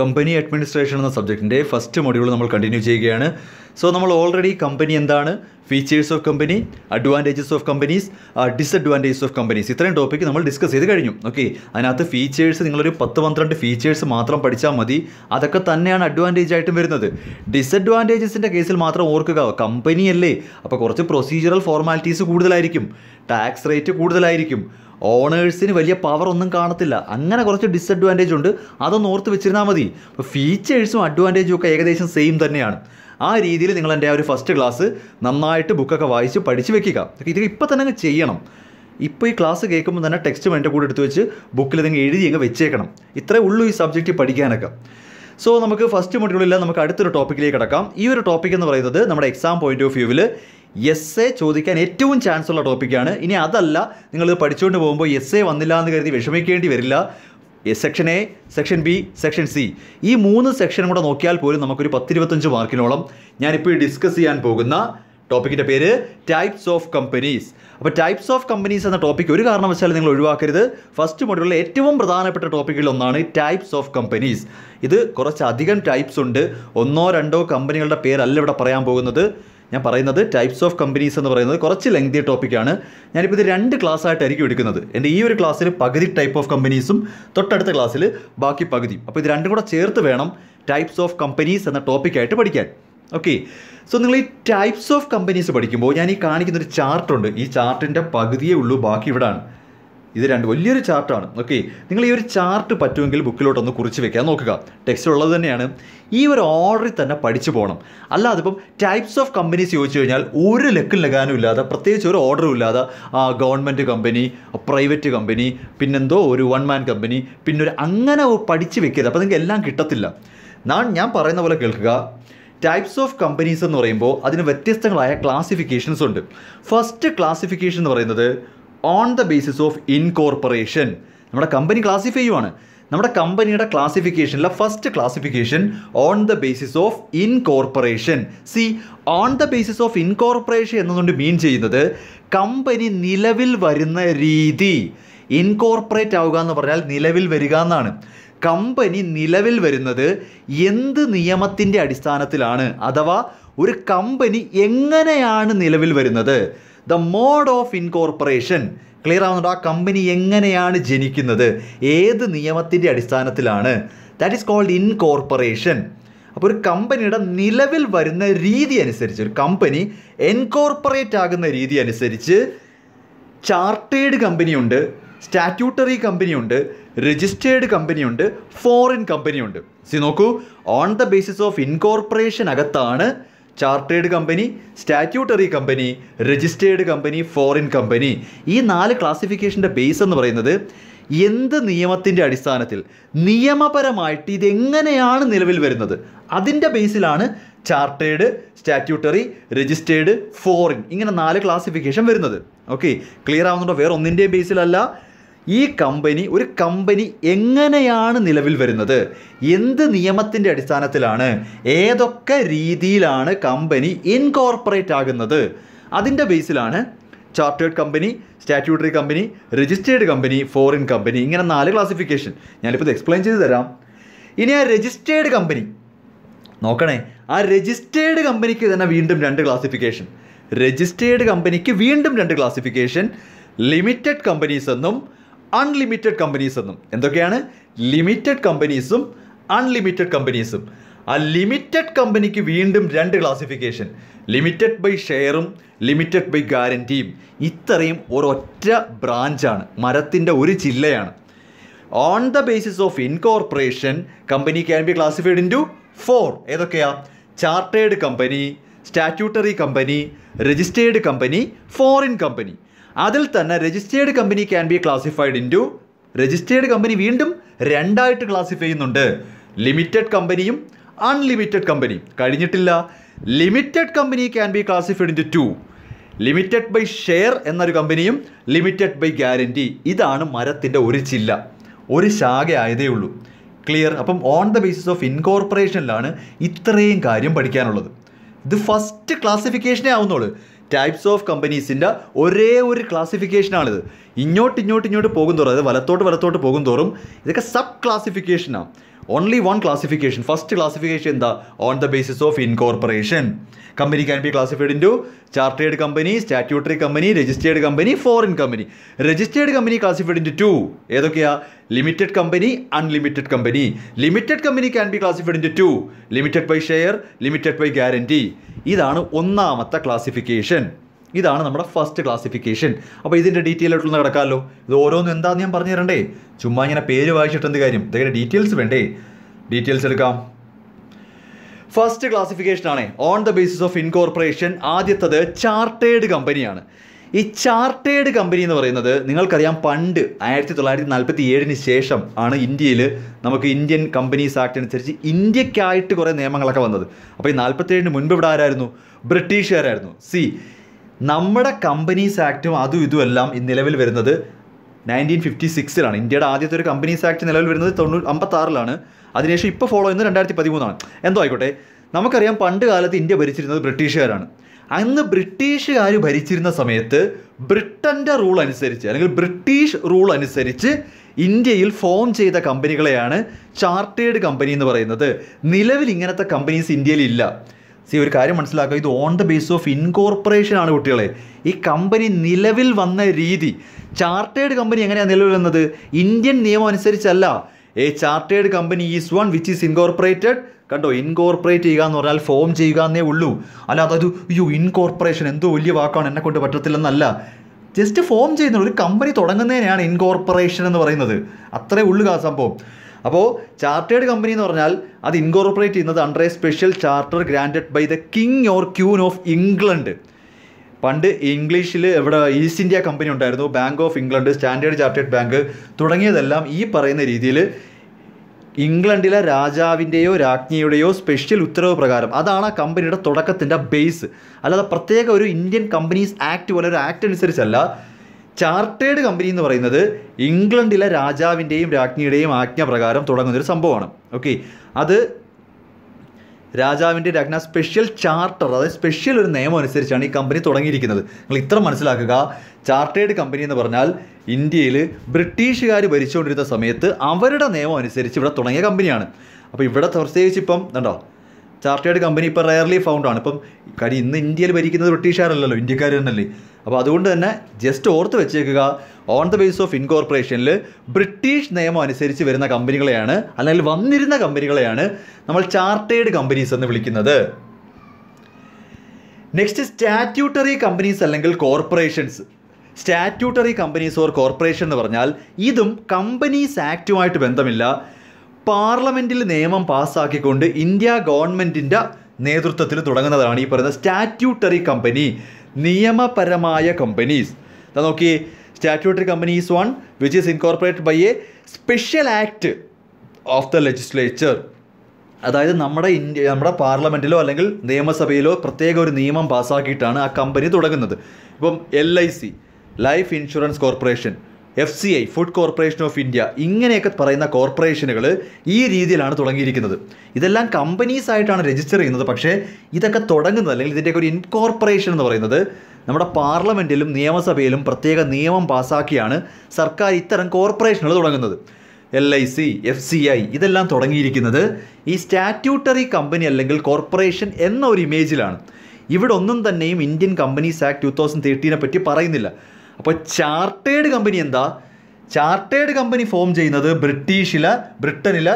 company administration എന്ന സബ്ജക്റ്റിൻ്റെ first module നമ്മൾ കണ്ടിന്യൂ ചെയ്യുകയാണ് സോ നമ്മൾ ഓൾറെഡി കമ്പനി എന്താണ് features of company advantages of companies disadvantages of companies ഇത്രയും ടോപ്പിക് നമ്മൾ ഡിസ്കസ് ചെയ്ത് കഴിഞ്ഞു ഓക്കെ അതിനകത്ത് ഫീച്ചേഴ്സ് നിങ്ങളൊരു പത്ത് പന്ത്രണ്ട് ഫീച്ചേഴ്സ് മാത്രം പഠിച്ചാൽ മതി അതൊക്കെ തന്നെയാണ് അഡ്വാൻറ്റേജ് ആയിട്ടും വരുന്നത് ഡിസഡ്വാൻറ്റേജസിൻ്റെ കേസിൽ മാത്രം ഓർക്കുക കമ്പനിയല്ലേ അപ്പോൾ കുറച്ച് പ്രൊസീജിയറൽ ഫോർമാലിറ്റീസ് കൂടുതലായിരിക്കും ടാക്സ് റേറ്റ് കൂടുതലായിരിക്കും ഓണേഴ്സിന് വലിയ പവർ ഒന്നും കാണത്തില്ല അങ്ങനെ കുറച്ച് ഡിസ്അഡ്വാൻറ്റേജ് ഉണ്ട് അതൊന്ന് ഓർത്ത് വെച്ചിരുന്നാൽ മതി അപ്പോൾ ഫീച്ചേഴ്സും അഡ്വാൻറ്റേജും ഒക്കെ ഏകദേശം സെയിം തന്നെയാണ് ആ രീതിയിൽ നിങ്ങൾ എൻ്റെ ആ ഒരു ഫസ്റ്റ് ക്ലാസ് നന്നായിട്ട് ബുക്കൊക്കെ വായിച്ച് പഠിച്ച് വെക്കുക ഇത് ഇപ്പോൾ തന്നെ അങ്ങ് ചെയ്യണം ഇപ്പോൾ ഈ ക്ലാസ് കേൾക്കുമ്പോൾ തന്നെ ടെക്സ്റ്റും എൻ്റെ കൂടെ എടുത്ത് വെച്ച് ബുക്കിൽ നിങ്ങൾ എഴുതി അങ്ങ് വെച്ചേക്കണം ഇത്രേ ഉള്ളൂ ഈ സബ്ജക്റ്റ് പഠിക്കാനൊക്കെ സോ നമുക്ക് ഫസ്റ്റ് മൊഡ്യൂളിൽ നമുക്ക് അടുത്തൊരു ടോപ്പിക്കിലേക്ക് കിടക്കാം ഈ ഒരു ടോപ്പിക് എന്ന് പറയുന്നത് നമ്മുടെ എക്സാം പോയിന്റ് ഓഫ് വ്യൂവിൽ എസ് എ ചോദിക്കാൻ ഏറ്റവും ചാൻസ് ഉള്ള ടോപ്പിക്കാണ് ഇനി അതല്ല നിങ്ങൾ പഠിച്ചുകൊണ്ട് പോകുമ്പോൾ എസ് എ വന്നില്ല എന്ന് കരുതി വിഷമിക്കേണ്ടി വരില്ല section A section B section C ഈ മൂന്ന് സെക്ഷനും കൂടെ നോക്കിയാൽ പോലും നമുക്കൊരു പത്തിരുപത്തഞ്ച് മാർക്കിനോളം ഞാനിപ്പോൾ ഡിസ്കസ് ചെയ്യാൻ പോകുന്ന ടോപ്പിക്കിൻ്റെ പേര് ടൈപ്സ് ഓഫ് കമ്പനീസ് അപ്പോൾ ടൈപ്സ് ഓഫ് കമ്പനീസ് എന്ന ടോപ്പിക് ഒരു കാരണവശാലും നിങ്ങൾ ഒഴിവാക്കരുത് ഫസ്റ്റ് മൊഡ്യൂളിലെ ഏറ്റവും പ്രധാനപ്പെട്ട ടോപ്പിക്കുകളിൽ ടൈപ്സ് ഓഫ് കമ്പനീസ് ഇത് കുറച്ചധികം ടൈപ്സ് ഉണ്ട് ഒന്നോ രണ്ടോ കമ്പനികളുടെ പേരല്ല ഇവിടെ പറയാൻ പോകുന്നത് ഞാൻ പറയുന്നത് ടൈപ്സ് ഓഫ് കമ്പനീസ് എന്ന് പറയുന്നത് കുറച്ച് ലെങ്തി ടോപ്പിക്കാണ് ഞാനിപ്പോൾ ഇത് രണ്ട് ക്ലാസ് ആയിട്ടായിരിക്കും എടുക്കുന്നത് എൻ്റെ ഈ ഒരു ക്ലാസ്സിൽ പകുതി ടൈപ്പ് ഓഫ് കമ്പനീസും തൊട്ടടുത്ത ക്ലാസ്സിൽ ബാക്കി പകുതി അപ്പോൾ ഇത് രണ്ടും കൂടെ ചേർത്ത് വേണം ടൈപ്സ് ഓഫ് കമ്പനീസ് എന്ന ടോപ്പിക്കായിട്ട് പഠിക്കാൻ ഓക്കെ സോ നിങ്ങൾ ഈ ടൈപ്സ് ഓഫ് കമ്പനീസ് പഠിക്കുമ്പോൾ ഞാൻ ഈ കാണിക്കുന്നൊരു ചാർട്ടുണ്ട് ഈ ചാർട്ടിൻ്റെ പകുതിയേ ഉള്ളൂ ബാക്കി ഇവിടാണ് ഇത് രണ്ട് വലിയൊരു ചാർട്ടാണ് ഓക്കെ നിങ്ങൾ ഈ ഒരു ചാർട്ട് പറ്റുമെങ്കിൽ ബുക്കിലോട്ടൊന്ന് കുറിച്ച് വെക്കാൻ നോക്കുക ടെക്സ്റ്റ് ഉള്ളത് തന്നെയാണ് ഈ ഒരു ഓർഡറിൽ തന്നെ പഠിച്ചു പോകണം അല്ലാതെ ഇപ്പം ടൈപ്സ് ഓഫ് കമ്പനീസ് ചോദിച്ചു കഴിഞ്ഞാൽ ഒരു ലക്കും ലഗാനും ഇല്ലാതെ പ്രത്യേകിച്ച് ഒരു ഓർഡറും ഇല്ലാതെ ഗവൺമെൻറ് കമ്പനി പ്രൈവറ്റ് കമ്പനി പിന്നെന്തോ ഒരു വൺ മാൻ കമ്പനി പിന്നെ ഒരു അങ്ങനെ പഠിച്ച് വെക്കരുത് അപ്പോൾ നിങ്ങൾക്ക് എല്ലാം കിട്ടത്തില്ല ഞാൻ പറയുന്ന പോലെ കേൾക്കുക ടൈപ്സ് ഓഫ് കമ്പനീസ് എന്ന് പറയുമ്പോൾ അതിന് വ്യത്യസ്തങ്ങളായ ക്ലാസിഫിക്കേഷൻസ് ഉണ്ട് ഫസ്റ്റ് ക്ലാസിഫിക്കേഷൻ എന്ന് പറയുന്നത് on the basis of incorporation നമ്മുടെ കമ്പനി ക്ലാസിഫൈ ചെയ്യുവാണ് നമ്മുടെ കമ്പനിയുടെ ക്ലാസിഫിക്കേഷനിലെ first classification on the basis of incorporation see on the basis of incorporation എന്നതുകൊണ്ട് മീൻ ചെയ്യുന്നത് കമ്പനി നിലവിൽ വരുന്ന രീതി ഇൻകോർപ്പറേറ്റ് ആവുക എന്ന് പറഞ്ഞാൽ നിലവിൽ വരിക എന്നാണ് കമ്പനി നിലവിൽ വരുന്നത് എന്ത് നിയമത്തിൻ്റെ അടിസ്ഥാനത്തിലാണ് അഥവാ ഒരു കമ്പനി എങ്ങനെയാണ് നിലവിൽ വരുന്നത് the mode of incorporation clear ആവുന്നുണ്ട് ആ കമ്പനി എങ്ങനെയാണ് ജനിക്കുന്നത് ഏത് നിയമത്തിൻ്റെ അടിസ്ഥാനത്തിലാണ് ദാറ്റ് ഈസ് കോൾഡ് ഇൻകോർപ്പറേഷൻ അപ്പോൾ ഒരു കമ്പനിയുടെ നിലവിൽ വരുന്ന രീതി അനുസരിച്ച് ഒരു കമ്പനി എൻകോർപ്പറേറ്റ് ആകുന്ന രീതി അനുസരിച്ച് ചാർട്ടേഡ് കമ്പനിയുണ്ട് സ്റ്റാറ്റ്യൂട്ടറി കമ്പനിയുണ്ട് രജിസ്റ്റേർഡ് കമ്പനിയുണ്ട് ഫോറിൻ കമ്പനിയുണ്ട് സി നോക്കൂ on the basis of incorporation അകത്താണ് chartered company statutory company registered company foreign company ഈ നാല് ക്ലാസിഫിക്കേഷൻ്റെ ബേസ് എന്ന് പറയുന്നത് എന്ത് നിയമത്തിൻ്റെ അടിസ്ഥാനത്തിൽ നിയമപരമായിട്ട് ഇതെങ്ങനെയാണ് നിലവിൽ വരുന്നത് അതിൻ്റെ ബേസിലാണ് ചാർട്ടേഡ് സ്റ്റാറ്റ്യൂട്ടറി രജിസ്റ്റേർഡ് ഫോറിൻ ഇങ്ങനെ നാല് ക്ലാസിഫിക്കേഷൻ വരുന്നത് ഓക്കെ ക്ലിയർ ആവുന്നുണ്ടോ വേറെ ഒന്നിൻ്റെയും ബേസിലല്ല ഈ കമ്പനി ഒരു കമ്പനി എങ്ങനെയാണ് നിലവിൽ വരുന്നത് എന്ത് നിയമത്തിൻ്റെ അടിസ്ഥാനത്തിലാണ് ഏതൊക്കെ രീതിയിലാണ് കമ്പനി ഇൻകോർപ്പറേറ്റ് ആകുന്നത് അതിൻ്റെ ബേസിലാണ് chartered company statutory company registered company foreign company ഇങ്ങനെ നാല് ക്ലാസിഫിക്കേഷൻ ഞാനിപ്പോൾ ഇത് എക്സ്പ്ലെയിൻ ചെയ്ത് തരാം ഇനി ആ രജിസ്റ്റേർഡ് കമ്പനി നോക്കണേ ആ രജിസ്റ്റേർഡ് കമ്പനിക്ക് തന്നെ വീണ്ടും രണ്ട് ക്ലാസിഫിക്കേഷൻ രജിസ്റ്റേർഡ് കമ്പനിക്ക് വീണ്ടും രണ്ട് ക്ലാസിഫിക്കേഷൻ ലിമിറ്റഡ് കമ്പനീസ് എന്നും അൺലിമിറ്റഡ് കമ്പനീസ് എന്നും എന്തൊക്കെയാണ് ലിമിറ്റഡ് കമ്പനീസും അൺലിമിറ്റഡ് കമ്പനീസും ആ ലിമിറ്റഡ് കമ്പനിക്ക് വീണ്ടും രണ്ട് ക്ലാസിഫിക്കേഷൻ ലിമിറ്റഡ് ബൈ ഷെയറും ലിമിറ്റഡ് ബൈ ഗ്യാരൻറ്റിയും ഇത്രയും ഒരൊറ്റ ബ്രാഞ്ചാണ് മരത്തിൻ്റെ ഒരു ജില്ലയാണ് on the basis of incorporation company can be classified into four ഏതൊക്കെയാ chartered company statutory company registered company foreign company അതിൽ തന്നെ registered company can be classified in registered company വീണ്ടും രണ്ടായിട്ട് ക്ലാസിഫൈ ചെയ്യുന്നുണ്ട് ലിമിറ്റഡ് കമ്പനിയും അൺലിമിറ്റഡ് കമ്പനി കഴിഞ്ഞിട്ടില്ല limited company can be classified into limited by share എന്നൊരു കമ്പനിയും ലിമിറ്റഡ് ബൈ ഗ്യാരൻറ്റി ഇതാണ് മരത്തിൻ്റെ ഒരു ചില്ല ഒരു ശാഖ ആയതേ ഉള്ളൂ ക്ലിയർ അപ്പം ഓൺ ദ ബേസിസ് ഓഫ് ഇൻകോർപ്പറേഷനിലാണ് ഇത്രയും കാര്യം പഠിക്കാനുള്ളത് ഇത് ഫസ്റ്റ് ക്ലാസിഫിക്കേഷനേ ആവുന്നുള്ളൂ ടൈപ്സ് ഓഫ് കമ്പനീസിൻ്റെ ഒരേ ഒരു ക്ലാസിഫിക്കേഷനാണിത് ഇങ്ങോട്ട് ഇങ്ങോട്ട് ഇങ്ങോട്ട് പോകും തോറും അതായത് വലത്തോട്ട് വലത്തോട്ട് പോകും തോറും ഇതൊക്കെ സബ് ക്ലാസിഫിക്കേഷനാണ് only one classification first classification എന്താ on the basis of incorporation company can be classified into chartered company statutory company registered company foreign company registered company classified into ഏതൊക്കെയാ limited company unlimited company limited company can be classified into limited by share limited by guarantee ഇതാണ് ഒന്നാമത്തെ classification ഇതാണ് നമ്മുടെ first classification അപ്പോൾ ഇതിൻ്റെ detail ആയിട്ടുള്ള കിടക്കാമല്ലോ ഇത് ഓരോന്നും എന്താണെന്ന് ഞാൻ പറഞ്ഞു തരണ്ടേ ചുമ്മാ ഇങ്ങനെ പേര് വായിച്ചിട്ട് എന്ത് കാര്യം ഇതൊക്കെ ഡീറ്റെയിൽസ് വേണ്ടേ ഡീറ്റെയിൽസ് എടുക്കാം ഫസ്റ്റ് ക്ലാസിഫിക്കേഷൻ ആണ് on the basis of incorporation ആദ്യത്തത് ചാർട്ടേഡ് കമ്പനിയാണ് ഈ ചാർട്ടേഡ് കമ്പനി എന്ന് പറയുന്നത് നിങ്ങൾക്കറിയാം പണ്ട് ആയിരത്തി തൊള്ളായിരത്തി നാൽപ്പത്തി ഏഴിന് ശേഷം ആണ് ഇന്ത്യയിൽ നമുക്ക് ഇന്ത്യൻ കമ്പനീസ് ആക്ട് അനുസരിച്ച് ഇന്ത്യക്കായിട്ട് കുറേ നിയമങ്ങളൊക്കെ വന്നത് അപ്പോൾ ഈ ഏഴിന് മുൻപ് ഇവിടെ ആരായിരുന്നു ബ്രിട്ടീഷുകാരായിരുന്നു സി നമ്മുടെ കമ്പനീസ് ആക്റ്റും അതും ഇതുമെല്ലാം എല്ലാം നിലവിൽ വരുന്നത് നയൻറ്റീൻ ഫിഫ്റ്റി സിക്സിലാണ് ഇന്ത്യയുടെ ആദ്യത്തെ ഒരു കമ്പനീസ് ആക്ട് നിലവിൽ വരുന്നത് തൊണ്ണൂറ് അമ്പത്താറിലാണ് അതിനുശേഷം ഇപ്പോൾ ഫോളോ ചെയ്യുന്നത് രണ്ടായിരത്തി പതിമൂന്നാണ് എന്തോ ആയിക്കോട്ടെ നമുക്കറിയാം പണ്ട് കാലത്ത് ഇന്ത്യ ഭരിച്ചിരുന്നത് ബ്രിട്ടീഷുകാരാണ് അന്ന് ബ്രിട്ടീഷുകാർ ഭരിച്ചിരുന്ന സമയത്ത് ബ്രിട്ടൻ്റെ റൂൾ അനുസരിച്ച് അല്ലെങ്കിൽ ബ്രിട്ടീഷ് റൂൾ അനുസരിച്ച് ഇന്ത്യയിൽ ഫോം ചെയ്ത കമ്പനികളെയാണ് ചാർട്ടേഡ് കമ്പനി എന്ന് പറയുന്നത് നിലവിൽ ഇങ്ങനത്തെ കമ്പനീസ് ഇന്ത്യയിലില്ല സി ഒരു കാര്യം മനസ്സിലാക്കുക ഇത് on the base of incorporation ആണ് കുട്ടികളെ ഈ കമ്പനി നിലവിൽ വന്ന രീതി ചാർട്ടേഡ് കമ്പനി എങ്ങനെയാണ് നിലവിൽ വന്നത് ഇന്ത്യൻ നിയമം അനുസരിച്ചല്ല a chartered company is one which is incorporated കണ്ടോ ഇൻകോർപ്പറേറ്റ് ചെയ്യുക എന്ന് പറഞ്ഞാൽ ഫോം ചെയ്യുക എന്നേ ഉള്ളൂ അല്ല അതൊരു അയ്യോ ഇൻകോർപ്പറേഷൻ എന്തോ വലിയ വാക്കാണ് എന്നെ കൊണ്ട് പറ്റത്തില്ലെന്നല്ല ജസ്റ്റ് ഫോം ചെയ്യുന്ന ഒരു കമ്പനി തുടങ്ങുന്നതിനെയാണ് ഇൻകോർപ്പറേഷൻ എന്ന് പറയുന്നത് അത്രേ ഉള്ളൂ ആ സംഭവം അപ്പോൾ ചാർട്ടേഡ് കമ്പനി എന്ന് പറഞ്ഞാൽ അത് ഇൻകോർപ്പറേറ്റ് ചെയ്യുന്നത് under a special charter granted by the king or queen of England പണ്ട് ഇംഗ്ലീഷിൽ ഇവിടെ ഈസ്റ്റ് ഇന്ത്യ കമ്പനി ഉണ്ടായിരുന്നു Bank of England Standard Chartered Bank തുടങ്ങിയതെല്ലാം ഈ പറയുന്ന രീതിയിൽ ഇംഗ്ലണ്ടിലെ രാജാവിൻ്റെയോ രാജ്ഞിയുടെയോ സ്പെഷ്യൽ ഉത്തരവ് പ്രകാരം അതാണ് ആ കമ്പനിയുടെ തുടക്കത്തിൻ്റെ ബേസ് അല്ലാതെ പ്രത്യേക ഒരു ഇന്ത്യൻ കമ്പനീസ് ആക്ട് പോലെ ഒരു ആക്ട് അനുസരിച്ചല്ല ചാർട്ടേഡ് കമ്പനി എന്ന് പറയുന്നത് ഇംഗ്ലണ്ടിലെ രാജാവിൻ്റെയും രാജ്ഞിയുടെയും ആജ്ഞ പ്രകാരം തുടങ്ങുന്നൊരു സംഭവമാണ് ഓക്കെ അത് രാജാവിൻ്റെ രാജ്ഞ സ്പെഷ്യൽ ചാർട്ടർ അതായത് സ്പെഷ്യൽ ഒരു നിയമം അനുസരിച്ചാണ് ഈ കമ്പനി തുടങ്ങിയിരിക്കുന്നത് നിങ്ങൾ ഇത്ര മനസ്സിലാക്കുക ചാർട്ടേഡ് കമ്പനി എന്ന് പറഞ്ഞാൽ ഇന്ത്യയിൽ ബ്രിട്ടീഷുകാർ ഭരിച്ചുകൊണ്ടിരുന്ന സമയത്ത് അവരുടെ നിയമം അനുസരിച്ച് ഇവിടെ തുടങ്ങിയ കമ്പനിയാണ് അപ്പോൾ ഇവിടെ പ്രത്യേകിച്ച് ഇപ്പം കണ്ടോ ചാർട്ടേഡ് കമ്പനി ഇപ്പോൾ റയർലി ഫൗണ്ടാണ് ഇപ്പം കാര്യം ഇന്ന് ഇന്ത്യയിൽ ഭരിക്കുന്നത് ബ്രിട്ടീഷുകാരല്ലല്ലോ ഇന്ത്യക്കാർ തന്നെയല്ലേ അപ്പോൾ അതുകൊണ്ട് തന്നെ ജസ്റ്റ് ഓർത്ത് വെച്ചേക്കുക ഓൺ ദ ബേസ് ഓഫ് ഇൻകോർപ്പറേഷനിൽ ബ്രിട്ടീഷ് നിയമം അനുസരിച്ച് വരുന്ന കമ്പനികളെയാണ് അല്ലെങ്കിൽ വന്നിരുന്ന കമ്പനികളെയാണ് നമ്മൾ ചാർട്ടേഡ് കമ്പനീസ് എന്ന് വിളിക്കുന്നത് നെക്സ്റ്റ് സ്റ്റാറ്റ്യൂട്ടറി കമ്പനീസ് അല്ലെങ്കിൽ corporations statutory companies or corporation എന്ന് പറഞ്ഞാൽ ഇതും കമ്പനീസ് ആക്റ്റുമായിട്ട് ബന്ധമില്ല പാർലമെൻറ്റിൽ നിയമം പാസ്സാക്കിക്കൊണ്ട് ഇന്ത്യ ഗവൺമെൻറ്റിൻ്റെ നേതൃത്വത്തിൽ തുടങ്ങുന്നതാണ് ഈ പറയുന്ന സ്റ്റാറ്റ്യൂട്ടറി കമ്പനി നിയമപരമായ കമ്പനീസ് എന്താ നോക്കി statutory companies one which is incorporated by a special act of the legislature അതായത് നമ്മുടെ ഇന്ത്യ നമ്മുടെ പാർലമെൻറ്റിലോ അല്ലെങ്കിൽ നിയമസഭയിലോ പ്രത്യേക ഒരു നിയമം പാസ്സാക്കിയിട്ടാണ് ആ കമ്പനി തുടങ്ങുന്നത് ഇപ്പം L I C Life Insurance Corporation F C I Food Corporation of India ഇങ്ങനെയൊക്കെ പറയുന്ന കോർപ്പറേഷനുകൾ ഈ രീതിയിലാണ് തുടങ്ങിയിരിക്കുന്നത് ഇതെല്ലാം കമ്പനീസ് ആയിട്ടാണ് രജിസ്റ്റർ ചെയ്യുന്നത് പക്ഷേ ഇതൊക്കെ തുടങ്ങുന്നത് അല്ലെങ്കിൽ ഇതിൻ്റെയൊക്കെ ഒരു ഇൻകോർപ്പറേഷൻ എന്ന് പറയുന്നത് നമ്മുടെ പാർലമെൻറ്റിലും നിയമസഭയിലും പ്രത്യേക നിയമം പാസാക്കിയാണ് സർക്കാർ ഇത്തരം കോർപ്പറേഷനുകൾ തുടങ്ങുന്നത് L I C F C I ഇതെല്ലാം തുടങ്ങിയിരിക്കുന്നത് ഈ സ്റ്റാറ്റ്യൂട്ടറി കമ്പനി അല്ലെങ്കിൽ കോർപ്പറേഷൻ എന്ന ഒരു ഇമേജിലാണ് ഇവിടെ ഒന്നും തന്നെയും Indian companies act two thousand തേർട്ടീനെ പറ്റി പറയുന്നില്ല അപ്പോൾ ചാർട്ടേഡ് കമ്പനി എന്താ ചാർട്ടേഡ് കമ്പനി ഫോം ചെയ്യുന്നത് ബ്രിട്ടീഷില് ബ്രിട്ടനിലെ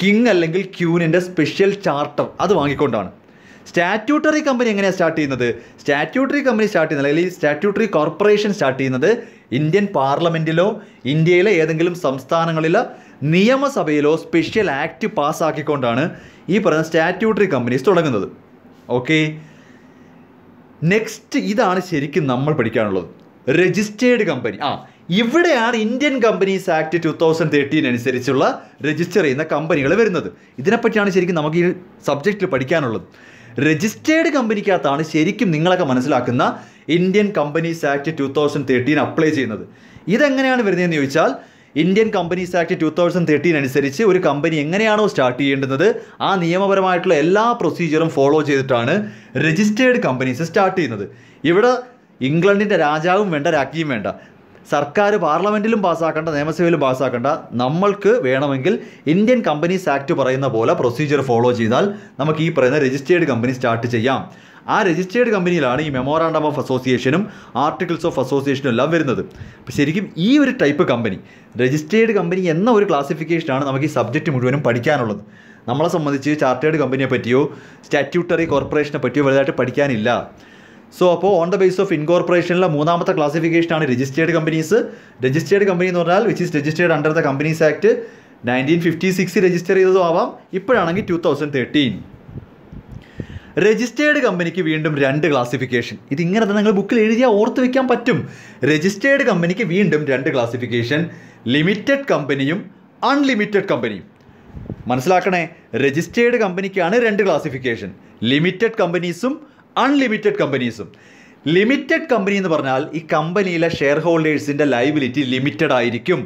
കിങ് അല്ലെങ്കിൽ ക്യൂനിൻ്റെ സ്പെഷ്യൽ ചാർട്ടർ അത് വാങ്ങിക്കൊണ്ടാണ് സ്റ്റാറ്റ്യൂട്ടറി കമ്പനി എങ്ങനെയാണ് സ്റ്റാർട്ട് ചെയ്യുന്നത് സ്റ്റാറ്റ്യൂട്ടറി കമ്പനി സ്റ്റാർട്ട് ചെയ്യുന്നത് അല്ലെങ്കിൽ സ്റ്റാറ്റ്യൂട്ടറി കോർപ്പറേഷൻ സ്റ്റാർട്ട് ചെയ്യുന്നത് ഇന്ത്യൻ പാർലമെൻറ്റിലോ ഇന്ത്യയിലെ ഏതെങ്കിലും സംസ്ഥാനങ്ങളിലോ നിയമസഭയിലോ സ്പെഷ്യൽ ആക്ട് പാസ്സാക്കിക്കൊണ്ടാണ് ഈ പറയുന്ന സ്റ്റാറ്റ്യൂട്ടറി കമ്പനീസ് തുടങ്ങുന്നത് ഓക്കെ നെക്സ്റ്റ് ഇതാണ് ശരിക്കും നമ്മൾ പഠിക്കാനുള്ളത് രജിസ്റ്റേർഡ് കമ്പനി ആ ഇവിടെയാണ് Indian companies act two thousand thirteen അനുസരിച്ചുള്ള രജിസ്റ്റർ ചെയ്യുന്ന കമ്പനികൾ വരുന്നത് ഇതിനെപ്പറ്റിയാണ് ശരിക്കും നമുക്ക് ഈ സബ്ജക്റ്റിൽ പഠിക്കാനുള്ളത് രജിസ്റ്റേർഡ് കമ്പനിക്കകത്താണ് ശരിക്കും നിങ്ങളൊക്കെ മനസ്സിലാക്കുന്ന Indian companies act two thousand thirteen apply ചെയ്യുന്നത് ഇതെങ്ങനെയാണ് വരുന്നതെന്ന് ചോദിച്ചാൽ Indian companies act two thousand thirteen അനുസരിച്ച് ഒരു കമ്പനി എങ്ങനെയാണോ സ്റ്റാർട്ട് ചെയ്യേണ്ടത് ആ നിയമപരമായിട്ടുള്ള എല്ലാ പ്രൊസീജിയറും ഫോളോ ചെയ്തിട്ടാണ് രജിസ്റ്റേർഡ് കമ്പനീസ് സ്റ്റാർട്ട് ചെയ്യുന്നത് ഇവിടെ ഇംഗ്ലണ്ടിൻ്റെ രാജാവും വേണ്ട രാജ്ഞിയും വേണ്ട സർക്കാർ പാർലമെൻറ്റിലും പാസ്സാക്കേണ്ട നിയമസഭയിലും പാസ്സാക്കേണ്ട നമ്മൾക്ക് വേണമെങ്കിൽ ഇന്ത്യൻ കമ്പനീസ് ആക്ട് പറയുന്ന പോലെ പ്രൊസീജിയർ ഫോളോ ചെയ്താൽ നമുക്ക് ഈ പറയുന്ന രജിസ്റ്റേർഡ് കമ്പനി സ്റ്റാർട്ട് ചെയ്യാം ആ രജിസ്റ്റേർഡ് കമ്പനിയിലാണ് ഈ മെമ്മോറാണ്ടം ഓഫ് അസോസിയേഷനും ആർട്ടിക്കിൾസ് ഓഫ് അസോസിയേഷനും എല്ലാം വരുന്നത് അപ്പോൾ ശരിക്കും ഈ ഒരു ടൈപ്പ് കമ്പനി രജിസ്റ്റേർഡ് കമ്പനി എന്ന ഒരു ക്ലാസിഫിക്കേഷനാണ് നമുക്ക് ഈ സബ്ജക്റ്റ് മുഴുവനും പഠിക്കാനുള്ളത് നമ്മളെ സംബന്ധിച്ച് ചാർട്ടേഡ് കമ്പനിയെ പറ്റിയോ സ്റ്റാറ്റ്യൂട്ടറി കോർപ്പറേഷനെ പറ്റിയോ വലുതായിട്ട് പഠിക്കാനില്ല സോ അപ്പോൾ ഓൺ ദ ബേസ് ഓഫ് ഇൻകോർപ്പറേഷനിലെ മൂന്നാമത്തെ ക്ലാസിഫിക്കേഷനാണ് രജിസ്റ്റേർഡ് കമ്പനീസ് രജിസ്റ്റേർഡ് കമ്പനി എന്ന് പറഞ്ഞാൽ which is registered under the Companies act nineteen fifty six register ചെയ്തതും ആവാം ഇപ്പോഴാണെങ്കിൽ ടു തൗസൻഡ് തേർട്ടീൻ രജിസ്റ്റേർഡ് കമ്പനിക്ക് വീണ്ടും രണ്ട് ക്ലാസിഫിക്കേഷൻ ഇതിങ്ങനെ തന്നെ നിങ്ങൾ ബുക്കിൽ എഴുതിയാൽ ഓർത്ത് വയ്ക്കാൻ പറ്റും രജിസ്റ്റേർഡ് കമ്പനിക്ക് വീണ്ടും രണ്ട് ക്ലാസിഫിക്കേഷൻ ലിമിറ്റഡ് കമ്പനിയും അൺലിമിറ്റഡ് കമ്പനിയും മനസ്സിലാക്കണേ രജിസ്റ്റേർഡ് കമ്പനിക്കാണ് രണ്ട് ക്ലാസിഫിക്കേഷൻ ലിമിറ്റഡ് കമ്പനീസും അൺലിമിറ്റഡ് കമ്പനീസും ലിമിറ്റഡ് കമ്പനി എന്ന് പറഞ്ഞാൽ ഈ കമ്പനിയിലെ ഷെയർ ഹോൾഡേഴ്സിൻ്റെ ലൈബിലിറ്റി ലിമിറ്റഡ് ആയിരിക്കും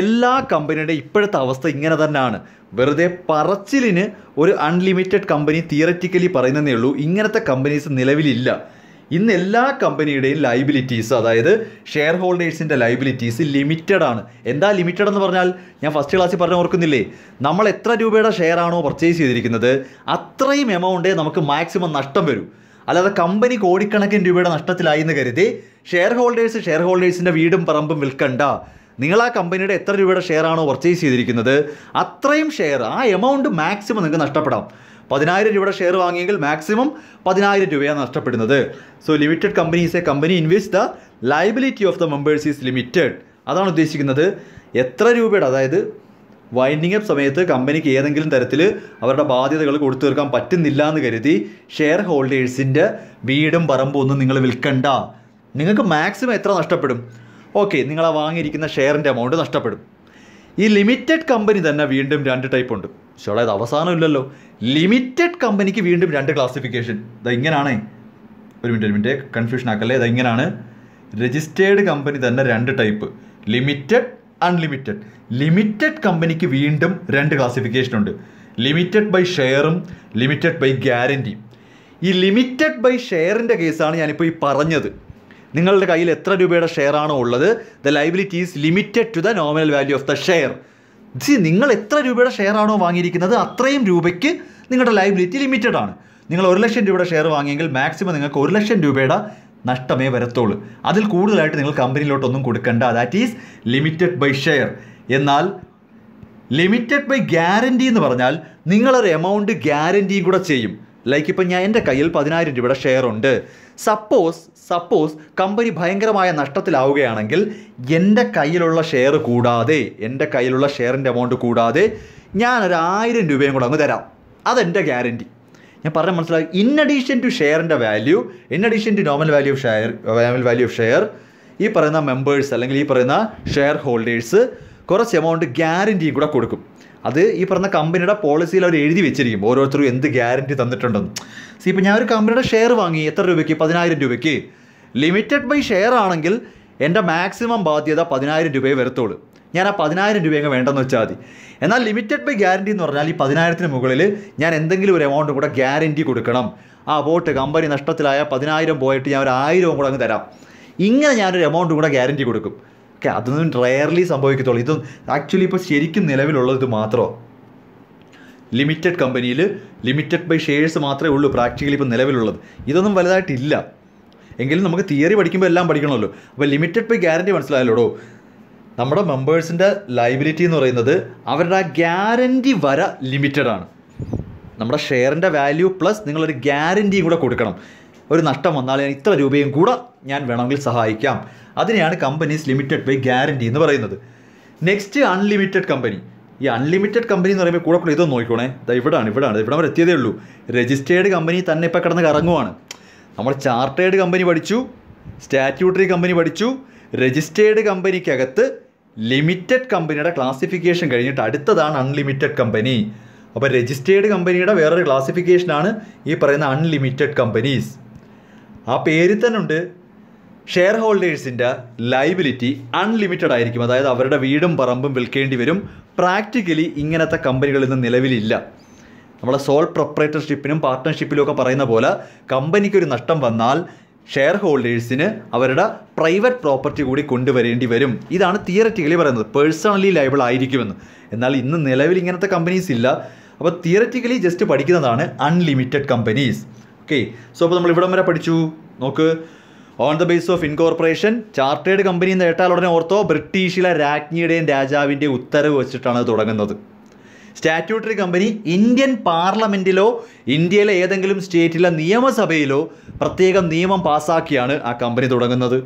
എല്ലാ കമ്പനിയുടെ ഇപ്പോഴത്തെ അവസ്ഥ ഇങ്ങനെ തന്നെയാണ് വെറുതെ പറച്ചിലിന് ഒരു അൺലിമിറ്റഡ് കമ്പനി തിയററ്റിക്കലി പറയുന്നതേ ഉള്ളൂ ഇങ്ങനത്തെ കമ്പനീസ് നിലവിലില്ല ഇന്ന് എല്ലാ കമ്പനിയുടെയും ലൈബിലിറ്റീസ് അതായത് ഷെയർ ഹോൾഡേഴ്സിൻ്റെ ലൈബിലിറ്റീസ് ലിമിറ്റഡ് ആണ് എന്താ ലിമിറ്റഡ് എന്ന് പറഞ്ഞാൽ ഞാൻ ഫസ്റ്റ് ക്ലാസ്സിൽ പറഞ്ഞ ഓർക്കുന്നില്ലേ നമ്മൾ എത്ര രൂപയുടെ ഷെയർ ആണോ പർച്ചേസ് ചെയ്തിരിക്കുന്നത് അത്രയും എമൗണ്ടേ നമുക്ക് മാക്സിമം നഷ്ടം വരൂ അല്ലാതെ കമ്പനി കോടിക്കണക്കിന് രൂപയുടെ നഷ്ടത്തിലായി എന്ന് കരുതി ഷെയർ ഹോൾഡേഴ്സ് ഷെയർ ഹോൾഡേഴ്സിൻ്റെ വീടും പറമ്പും വിൽക്കണ്ട നിങ്ങൾ ആ കമ്പനിയുടെ എത്ര രൂപയുടെ ഷെയർ ആണോ പർച്ചേസ് ചെയ്തിരിക്കുന്നത് അത്രയും ഷെയർ ആ എമൗണ്ട് മാക്സിമം നിങ്ങൾക്ക് നഷ്ടപ്പെടാം പതിനായിരം രൂപയുടെ ഷെയർ വാങ്ങിയെങ്കിൽ മാക്സിമം പതിനായിരം രൂപയാണ് നഷ്ടപ്പെടുന്നത് so limited company is a company invest the liability of the members is limited അതാണ് ഉദ്ദേശിക്കുന്നത് എത്ര രൂപയുടെ അതായത് വൈൻഡിങ് അപ്പ് സമയത്ത് കമ്പനിക്ക് ഏതെങ്കിലും തരത്തിൽ അവരുടെ ബാധ്യതകൾ കൊടുത്തു തീർക്കാൻ പറ്റുന്നില്ല എന്ന് കരുതി ഷെയർ ഹോൾഡേഴ്സിൻ്റെ വീടും പറമ്പും ഒന്നും നിങ്ങൾ വിൽക്കണ്ട നിങ്ങൾക്ക് മാക്സിമം എത്ര നഷ്ടപ്പെടും ഓക്കെ നിങ്ങൾ ആ വാങ്ങിയിരിക്കുന്ന ഷെയറിൻ്റെ എമൗണ്ട് നഷ്ടപ്പെടും ഈ ലിമിറ്റഡ് കമ്പനി തന്നെ വീണ്ടും രണ്ട് ടൈപ്പ് ഉണ്ട് ഷോളെ അവസാനം അവസാനമില്ലല്ലോ ലിമിറ്റഡ് കമ്പനിക്ക് വീണ്ടും രണ്ട് ക്ലാസിഫിക്കേഷൻ ഇത് ഇങ്ങനെയാണ് ഒരു മിനിറ്റ് ഒരു മിനിറ്റ് കൺഫ്യൂഷൻ ആക്കല്ലേ ഇത് ഇങ്ങനെയാണ് രജിസ്റ്റേർഡ് കമ്പനി തന്നെ രണ്ട് ടൈപ്പ് ലിമിറ്റഡ് അൺലിമിറ്റഡ് ലിമിറ്റഡ് കമ്പനിക്ക് വീണ്ടും രണ്ട് ക്ലാസിഫിക്കേഷൻ ഉണ്ട് ലിമിറ്റഡ് ബൈ ഷെയറും ലിമിറ്റഡ് ബൈ ഗ്യാരൻറ്റിയും ഈ ലിമിറ്റഡ് ബൈ ഷെയറിൻ്റെ കേസാണ് ഞാനിപ്പോൾ ഈ പറഞ്ഞത് നിങ്ങളുടെ കയ്യിൽ എത്ര രൂപയുടെ ഷെയറാണോ ഉള്ളത് the liability is limited to the nominal value of the share ജി നിങ്ങൾ എത്ര രൂപയുടെ ഷെയറാണോ വാങ്ങിയിരിക്കുന്നത് അത്രയും രൂപയ്ക്ക് നിങ്ങളുടെ ലൈബിലിറ്റി ലിമിറ്റഡ് ആണ് നിങ്ങൾ ഒരു ലക്ഷം രൂപയുടെ ഷെയർ വാങ്ങിയെങ്കിൽ മാക്സിമം നിങ്ങൾക്ക് ഒരു ലക്ഷം രൂപയുടെ നഷ്ടമേ വരത്തുള്ളൂ അതിൽ കൂടുതലായിട്ട് നിങ്ങൾ കമ്പനിയിലോട്ടൊന്നും കൊടുക്കേണ്ട that is limited by share എന്നാൽ ലിമിറ്റഡ് ബൈ ഗ്യാരൻറ്റി എന്ന് പറഞ്ഞാൽ നിങ്ങളൊരു എമൗണ്ട് ഗ്യാരൻറ്റിയും കൂടെ ചെയ്യും ലൈക്ക് ഇപ്പം ഞാൻ എൻ്റെ കയ്യിൽ പതിനായിരം രൂപയുടെ ഷെയർ ഉണ്ട് സപ്പോസ് സപ്പോസ് കമ്പനി ഭയങ്കരമായ നഷ്ടത്തിലാവുകയാണെങ്കിൽ എൻ്റെ കയ്യിലുള്ള ഷെയർ കൂടാതെ എൻ്റെ കയ്യിലുള്ള ഷെയറിൻ്റെ എമൗണ്ട് കൂടാതെ ഞാനൊരു ആയിരം രൂപയും കൂടെ അങ്ങ് തരാം അതെൻ്റെ ഗ്യാരൻറ്റി ഞാൻ പറഞ്ഞ മനസ്സിലായി ഇൻ അഡീഷൻ ടു ഷെയറിൻ്റെ value in addition to normal value of share nominal value of share ഈ പറയുന്ന മെമ്പേഴ്സ് അല്ലെങ്കിൽ ഈ പറയുന്ന ഷെയർ ഹോൾഡേഴ്സ് കുറച്ച് എമൗണ്ട് ഗ്യാരൻറ്റിയും കൂടെ കൊടുക്കും അത് ഈ പറഞ്ഞ കമ്പനിയുടെ പോളിസിയിൽ അവർ എഴുതി വെച്ചിരിക്കും ഓരോരുത്തരും എന്ത് ഗ്യാരൻറ്റി തന്നിട്ടുണ്ടെന്ന് സി ഇപ്പം ഞാൻ ഒരു കമ്പനിയുടെ ഷെയർ വാങ്ങി എത്ര രൂപയ്ക്ക് പതിനായിരം രൂപയ്ക്ക് ലിമിറ്റഡ് ബൈ ഷെയർ ആണെങ്കിൽ എൻ്റെ മാക്സിമം ബാധ്യത പതിനായിരം രൂപയെ വരത്തുള്ളൂ ഞാൻ ആ പതിനായിരം രൂപയങ്ങ് വേണ്ടെന്ന് വെച്ചാൽ മതി എന്നാൽ ലിമിറ്റഡ് ബൈ ഗ്യാരണ്ടി എന്ന് പറഞ്ഞാൽ ഈ പതിനായിരത്തിന് മുകളിൽ ഞാൻ എന്തെങ്കിലും ഒരു എമൗണ്ട് കൂടെ ഗ്യാരണ്ടി കൊടുക്കണം ആ ബോട്ട് കമ്പനി നഷ്ടത്തിലായ പതിനായിരം പോയിട്ട് ഞാൻ ഒരു ആയിരവും കൂടെ അങ്ങ് തരാം ഇങ്ങനെ ഞാനൊരു എമൗണ്ട് കൂടെ ഗ്യാരണ്ടി കൊടുക്കും ഓക്കെ അതൊന്നും റെയർലി സംഭവിക്കത്തുള്ളൂ ഇത് ആക്ച്വലി ഇപ്പോൾ ശരിക്കും നിലവിലുള്ളത് ഇത് മാത്രമോ ലിമിറ്റഡ് കമ്പനിയിൽ ലിമിറ്റഡ് ബൈ ഷെയർസ് മാത്രമേ ഉള്ളൂ പ്രാക്ടിക്കലി ഇപ്പോൾ നിലവിലുള്ളത് ഇതൊന്നും വലുതായിട്ടില്ല എങ്കിലും നമുക്ക് തിയറി പഠിക്കുമ്പോൾ എല്ലാം പഠിക്കണമല്ലോ അപ്പോൾ ലിമിറ്റഡ് ബൈ ഗ്യാരണ്ടി മനസ്സിലായല്ലോടോ നമ്മുടെ മെമ്പേഴ്സിൻ്റെ ലൈബിലിറ്റി എന്ന് പറയുന്നത് അവരുടെ ആ ഗ്യാരൻറ്റി വര ലിമിറ്റഡ് ആണ് നമ്മുടെ ഷെയറിൻ്റെ വാല്യൂ പ്ലസ് നിങ്ങളൊരു ഗ്യാരൻറ്റിയും കൂടെ കൊടുക്കണം ഒരു നഷ്ടം വന്നാൽ ഞാൻ ഇത്ര രൂപയും കൂടെ ഞാൻ വേണമെങ്കിൽ സഹായിക്കാം അതിനെയാണ് കമ്പനീസ് ലിമിറ്റഡ് ബൈ ഗ്യാരൻറ്റി എന്ന് പറയുന്നത് നെക്സ്റ്റ് അൺലിമിറ്റഡ് കമ്പനി ഈ അൺലിമിറ്റഡ് കമ്പനി എന്ന് പറയുമ്പോൾ കൂടെ കൂടെ ഇതൊന്നും നോക്കിക്കോണേ ഇതാ ഇവിടാണ് ഇവിടാണ് ഇവിടെ അവർ എത്തിയതേ ഉള്ളൂ രജിസ്റ്റേർഡ് കമ്പനി തന്നെ ഇപ്പോൾ കിടന്ന് കറങ്ങുവാണ് നമ്മൾ ചാർട്ടേഡ് കമ്പനി പഠിച്ചു സ്റ്റാറ്റ്യൂട്ടറി കമ്പനി പഠിച്ചു രജിസ്റ്റേർഡ് കമ്പനിക്കകത്ത് ലിമിറ്റഡ് കമ്പനിയുടെ ക്ലാസിഫിക്കേഷൻ കഴിഞ്ഞിട്ട് അടുത്തതാണ് അൺലിമിറ്റഡ് കമ്പനി അപ്പോൾ രജിസ്റ്റേർഡ് കമ്പനിയുടെ വേറൊരു ക്ലാസിഫിക്കേഷനാണ് ഈ പറയുന്ന അൺലിമിറ്റഡ് കമ്പനീസ് ആ പേരിൽ തന്നെ ഉണ്ട് ഷെയർ ഹോൾഡേഴ്സിൻ്റെ ലൈബിലിറ്റി അൺലിമിറ്റഡ് ആയിരിക്കും അതായത് അവരുടെ വീടും പറമ്പും വിൽക്കേണ്ടി വരും പ്രാക്ടിക്കലി ഇങ്ങനത്തെ കമ്പനികൾ ഇന്ന് നിലവിലില്ല നമ്മളെ സോൾ പ്രൊപ്പറേറ്റർഷിപ്പിനും പാർട്ട്ണർഷിപ്പിലും ഒക്കെ പറയുന്ന പോലെ കമ്പനിക്കൊരു നഷ്ടം വന്നാൽ ഷെയർ ഹോൾഡേഴ്സിന് അവരുടെ പ്രൈവറ്റ് പ്രോപ്പർട്ടി കൂടി കൊണ്ടുവരേണ്ടി വരും ഇതാണ് തിയററ്റിക്കലി പറയുന്നത് പേഴ്സണലി ലൈബിൾ ആയിരിക്കുമെന്ന് എന്നാൽ ഇന്ന് നിലവിൽ ഇങ്ങനത്തെ കമ്പനീസ് ഇല്ല അപ്പോൾ തിയററ്റിക്കലി ജസ്റ്റ് പഠിക്കുന്നതാണ് അൺലിമിറ്റഡ് കമ്പനീസ് ഓക്കെ സോ അപ്പോൾ നമ്മൾ ഇവിടം വരെ പഠിച്ചു നോക്ക് on the base of incorporation chartered company കേട്ടാൽ ഉടനെ ഓർത്തോ ബ്രിട്ടീഷിലെ രാജ്ഞിയുടെയും രാജാവിൻ്റെയും ഉത്തരവ് വെച്ചിട്ടാണ് തുടങ്ങുന്നത് സ്റ്റാറ്റ്യൂട്ടറി കമ്പനി ഇന്ത്യൻ പാർലമെൻറ്റിലോ ഇന്ത്യയിലെ ഏതെങ്കിലും സ്റ്റേറ്റിലെ നിയമസഭയിലോ പ്രത്യേകം നിയമം പാസ്സാക്കിയാണ് ആ കമ്പനി തുടങ്ങുന്നത്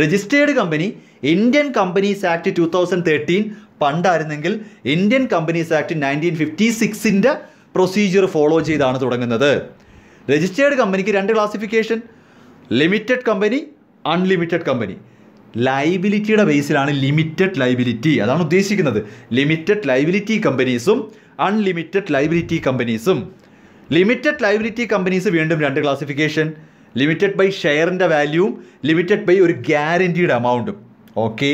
registered company Indian companies act two thousand thirteen പണ്ടായിരുന്നെങ്കിൽ Indian companies act nineteen fifty സിക്സിൻ്റെ പ്രൊസീജിയർ ഫോളോ ചെയ്താണ് തുടങ്ങുന്നത് രജിസ്റ്റേർഡ് കമ്പനിക്ക് രണ്ട് classification limited company unlimited company ലൈബിലിറ്റിയുടെ ബേസിലാണ് ലിമിറ്റഡ് ലൈബിലിറ്റി അതാണ് ഉദ്ദേശിക്കുന്നത് ലിമിറ്റഡ് ലൈബിലിറ്റി കമ്പനീസും അൺലിമിറ്റഡ് ലൈബിലിറ്റി കമ്പനീസും ലിമിറ്റഡ് ലൈബിലിറ്റി കമ്പനീസ് വീണ്ടും രണ്ട് ക്ലാസിഫിക്കേഷൻ ലിമിറ്റഡ് ബൈ ഷെയറിൻ്റെ വാല്യൂവും ലിമിറ്റഡ് ബൈ ഒരു ഗ്യാരൻറ്റീഡ് എമൗണ്ടും ഓക്കെ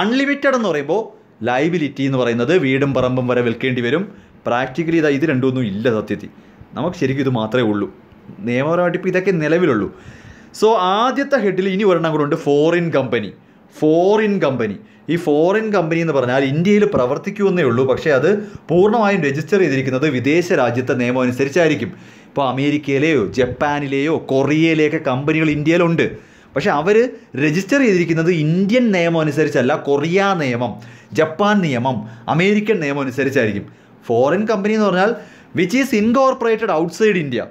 അൺലിമിറ്റഡ് എന്ന് പറയുമ്പോൾ ലൈബിലിറ്റി എന്ന് പറയുന്നത് വീടും പറമ്പും വരെ വിൽക്കേണ്ടി വരും പ്രാക്ടിക്കലി ഇതാ ഇത് രണ്ടുമൊന്നും ഇല്ല സത്യത്തിൽ നമുക്ക് ശരിക്കും ഇത് മാത്രമേ ഉള്ളൂ നിയമപരമായിട്ട് ഇപ്പോൾ ഇതൊക്കെ നിലവിലുള്ളൂ സോ ആദ്യത്തെ ഹെഡിൽ ഇനി ഒരെണ്ണം കൂടെ ഉണ്ട് ഫോറിൻ കമ്പനി ഫോറിൻ കമ്പനി ഈ ഫോറിൻ കമ്പനി എന്ന് പറഞ്ഞാൽ ഇന്ത്യയിൽ പ്രവർത്തിക്കുമെന്നേ ഉള്ളൂ പക്ഷേ അത് പൂർണ്ണമായും രജിസ്റ്റർ ചെയ്തിരിക്കുന്നത് വിദേശ രാജ്യത്തെ നിയമം അനുസരിച്ചായിരിക്കും ഇപ്പോൾ അമേരിക്കയിലെയോ ജപ്പാനിലെയോ കൊറിയയിലെയൊക്കെ കമ്പനികൾ ഇന്ത്യയിലുണ്ട് പക്ഷേ അവർ രജിസ്റ്റർ ചെയ്തിരിക്കുന്നത് ഇന്ത്യൻ നിയമം അനുസരിച്ചല്ല കൊറിയ നിയമം ജപ്പാൻ നിയമം അമേരിക്കൻ നിയമം അനുസരിച്ചായിരിക്കും ഫോറിൻ കമ്പനി എന്ന് പറഞ്ഞാൽ which is incorporated outside India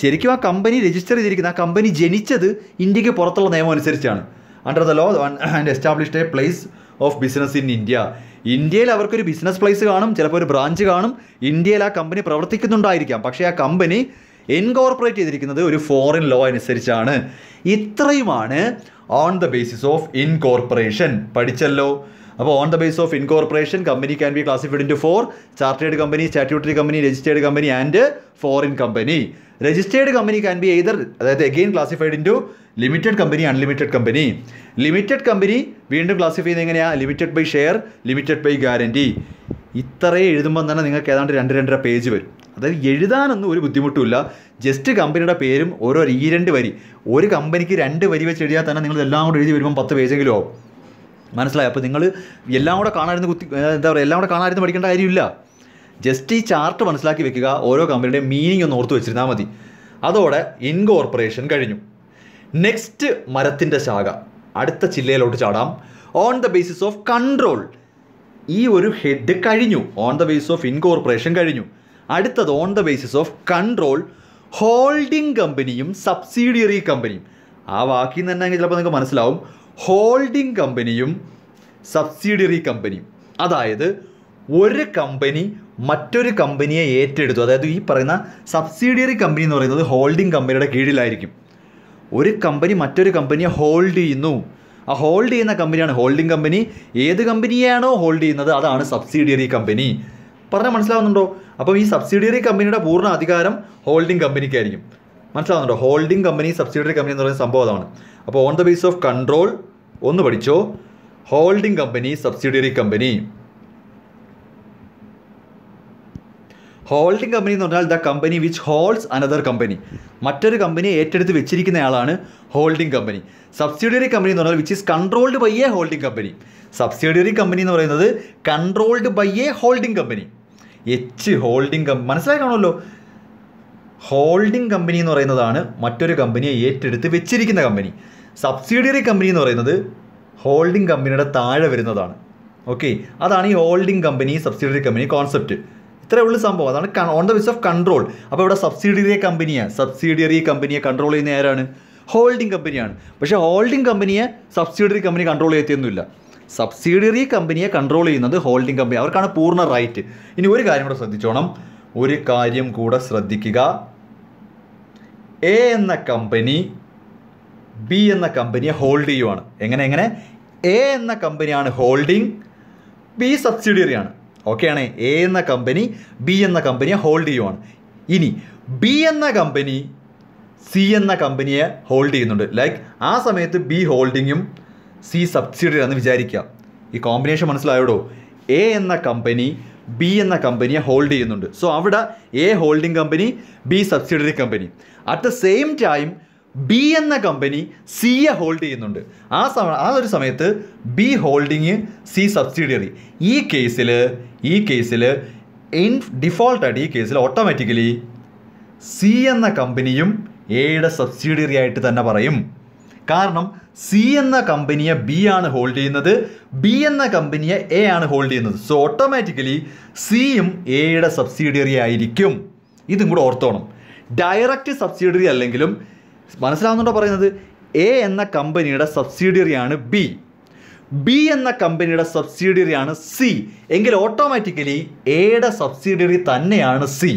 ശരിക്കും ആ കമ്പനി രജിസ്റ്റർ ചെയ്തിരിക്കുന്ന ആ കമ്പനി ജനിച്ചത് ഇന്ത്യക്ക് പുറത്തുള്ള നിയമം അനുസരിച്ചാണ് under the law and established a place of business in India ഇന്ത്യയിൽ അവർക്കൊരു ബിസിനസ് പ്ലേസ് കാണും ചിലപ്പോൾ ഒരു ബ്രാഞ്ച് കാണും ഇന്ത്യയിൽ ആ കമ്പനി പ്രവർത്തിക്കുന്നുണ്ടായിരിക്കാം പക്ഷേ ആ കമ്പനി എൻകോർപ്പറേറ്റ് ചെയ്തിരിക്കുന്നത് ഒരു ഫോറിൻ ലോ അനുസരിച്ചാണ് ഇത്രയുമാണ് on the basis of incorporation പഠിച്ചല്ലോ അപ്പോൾ on the base of incorporation company can be classified into four chartered company statutory company registered company and foreign company registered company can be either അതായത് again classified into limited company unlimited company limited company വീണ്ടും classify ചെയ്യുന്നത് എങ്ങനെയാണ് limited by share limited by guarantee ഇത്രയും എഴുതുമ്പോൾ തന്നെ നിങ്ങൾക്ക് ഏതാണ്ട് രണ്ട് രണ്ടര പേജ് വരും അതായത് എഴുതാനൊന്നും ഒരു ബുദ്ധിമുട്ടുമില്ല ജസ്റ്റ് കമ്പനിയുടെ പേരും ഓരോ ഈ രണ്ട് വരി ഒരു കമ്പനിക്ക് രണ്ട് വരി വെച്ച് എഴുതിയാൽ തന്നെ നിങ്ങൾ എല്ലാം കൂടെ എഴുതി വരുമ്പോൾ പത്ത് പേജെങ്കിലും ആവും മനസ്സിലായി അപ്പോൾ നിങ്ങൾ എല്ലാം കൂടെ കാണാതിരുന്ന് കുത്തി എന്താ പറയുക എല്ലാം കൂടെ കാണാതിരുന്ന് പഠിക്കേണ്ട കാര്യമില്ല ജസ്റ്റ് ഈ ചാർട്ട് മനസ്സിലാക്കി വെക്കുക ഓരോ കമ്പനിയുടെയും മീനിങ് ഒന്ന് ഓർത്ത് വെച്ചിരുന്നാൽ മതി അതോടെ ഇൻകോർപ്പറേഷൻ കഴിഞ്ഞു നെക്സ്റ്റ് മരത്തിൻ്റെ ശാഖ അടുത്ത ചില്ലയിലോട്ട് ചാടാം on the basis of control ഈ ഒരു ഹെഡ് കഴിഞ്ഞു on the basis of incorporation കഴിഞ്ഞു അടുത്തത് on the basis of control holding കമ്പനിയും സബ്സിഡിയറി കമ്പനിയും ആ വാക്കിൽ നിന്ന് തന്നെ ചിലപ്പോൾ നിങ്ങൾക്ക് മനസ്സിലാവും ഹോൾഡിംഗ് കമ്പനിയും സബ്സിഡിയറി കമ്പനിയും അതായത് ഒരു കമ്പനി മറ്റൊരു കമ്പനിയെ ഏറ്റെടുത്തു അതായത് ഈ പറയുന്ന സബ്സിഡിയറി കമ്പനി എന്ന് പറയുന്നത് ഹോൾഡിംഗ് കമ്പനിയുടെ കീഴിലായിരിക്കും ഒരു കമ്പനി മറ്റൊരു കമ്പനിയെ ഹോൾഡ് ചെയ്യുന്നു ആ ഹോൾഡ് ചെയ്യുന്ന കമ്പനിയാണ് ഹോൾഡിംഗ് കമ്പനി ഏത് കമ്പനിയാണോ ഹോൾഡ് ചെയ്യുന്നത് അതാണ് സബ്സിഡിയറി കമ്പനി പറഞ്ഞാൽ മനസ്സിലാവുന്നുണ്ടോ അപ്പം ഈ സബ്സിഡിയറി കമ്പനിയുടെ പൂർണ്ണ അധികാരം ഹോൾഡിംഗ് കമ്പനിക്കായിരിക്കും മനസ്സിലാവുന്നുണ്ടോ ഹോൾഡിംഗ് കമ്പനി സബ്സിഡിയറി കമ്പനി എന്ന് പറയുന്ന സംഭവം അതാണ് അപ്പോൾ on the base of control ഒന്ന് പഠിച്ചോ holding company subsidiary company holding company എന്ന് പറഞ്ഞാൽ the company which holds another company മറ്റൊരു കമ്പനി ഏറ്റെടുത്ത് വെച്ചിരിക്കുന്നയാളാണ് ഹോൾഡിംഗ് കമ്പനി സബ്സിഡിയറി കമ്പനി എന്ന് പറഞ്ഞാൽ which is controlled by a holding company subsidiary company എന്ന് പറയുന്നത് controlled by a holding company H holding company മനസ്സിലാക്കണമല്ലോ ഹോൾഡിംഗ് കമ്പനി എന്ന് പറയുന്നതാണ് മറ്റൊരു കമ്പനിയെ ഏറ്റെടുത്ത് വെച്ചിരിക്കുന്ന കമ്പനി സബ്സിഡിയറി കമ്പനി എന്ന് പറയുന്നത് ഹോൾഡിംഗ് കമ്പനിയുടെ താഴെ വരുന്നതാണ് ഓക്കെ അതാണ് ഈ holding company subsidiary company concept ഇത്രേ ഉള്ളൂ സംഭവം അതാണ് on the base of control അപ്പോൾ ഇവിടെ സബ്സിഡിയറി കമ്പനിയാണ് സബ്സിഡിയറി കമ്പനിയെ കൺട്രോൾ ചെയ്യുന്ന ആരാണ് ഹോൾഡിംഗ് കമ്പനിയാണ് പക്ഷേ ഹോൾഡിംഗ് കമ്പനിയെ സബ്സിഡിയറി കമ്പനി കൺട്രോൾ ചെയ്യത്തിയൊന്നുമില്ല സബ്സിഡിയറി കമ്പനിയെ കൺട്രോൾ ചെയ്യുന്നത് ഹോൾഡിംഗ് കമ്പനി അവർക്കാണ് പൂർണ്ണ റൈറ്റ് ഇനി ഒരു കാര്യം കൂടെ ശ്രദ്ധിച്ചോണം ഒരു കാര്യം കൂടെ ശ്രദ്ധിക്കുക എ എന്ന കമ്പനി ബി എന്ന കമ്പനിയെ ഹോൾഡ് ചെയ്യുവാണ് എങ്ങനെ എങ്ങനെ എ എന്ന കമ്പനിയാണ് ഹോൾഡിംഗ് ബി സബ്സിഡിയറിയാണ് ഓക്കെയാണ് എ എന്ന കമ്പനി ബി എന്ന കമ്പനിയെ ഹോൾഡ് ചെയ്യുവാണ് ഇനി ബി എന്ന കമ്പനി സി എന്ന കമ്പനിയെ ഹോൾഡ് ചെയ്യുന്നുണ്ട് ലൈക്ക് ആ സമയത്ത് ബി ഹോൾഡിങ്ങും സി സബ്സിഡിയറി വിചാരിക്കുക ഈ കോമ്പിനേഷൻ മനസ്സിലായോടോ എ എന്ന കമ്പനി ബി എന്ന കമ്പനിയെ ഹോൾഡ് ചെയ്യുന്നുണ്ട് സോ അവിടെ A holding company B subsidiary company at the same time B എന്ന കമ്പനി സിയെ ഹോൾഡ് ചെയ്യുന്നുണ്ട് ആ സമ ആ ഒരു സമയത്ത് ബി ഹോൾഡിങ് സി സബ്സിഡിയറി ഈ കേസിൽ ഈ കേസിൽ ഇൻ ഡിഫോൾട്ടായിട്ട് ഈ കേസിൽ ഓട്ടോമാറ്റിക്കലി സി എന്ന കമ്പനിയും എയുടെ സബ്സിഡിയറി ആയിട്ട് തന്നെ പറയും കാരണം സി എന്ന കമ്പനിയെ ബി ആണ് ഹോൾഡ് ചെയ്യുന്നത് ബി എന്ന കമ്പനിയെ എ ആണ് ഹോൾഡ് ചെയ്യുന്നത് സോ ഓട്ടോമാറ്റിക്കലി സിയും എയുടെ സബ്സിഡിയറി ആയിരിക്കും ഇതും കൂടെ ഓർത്തോണം ഡയറക്റ്റ് സബ്സിഡിയറി അല്ലെങ്കിലും മനസ്സിലാവുന്നുണ്ടോ പറയുന്നത് എ എന്ന കമ്പനിയുടെ സബ്സിഡിയറിയാണ് ബി ബി എന്ന കമ്പനിയുടെ സബ്സിഡിയറിയാണ് സി എങ്കിൽ ഓട്ടോമാറ്റിക്കലി എയുടെ സബ്സിഡിയറി തന്നെയാണ് സി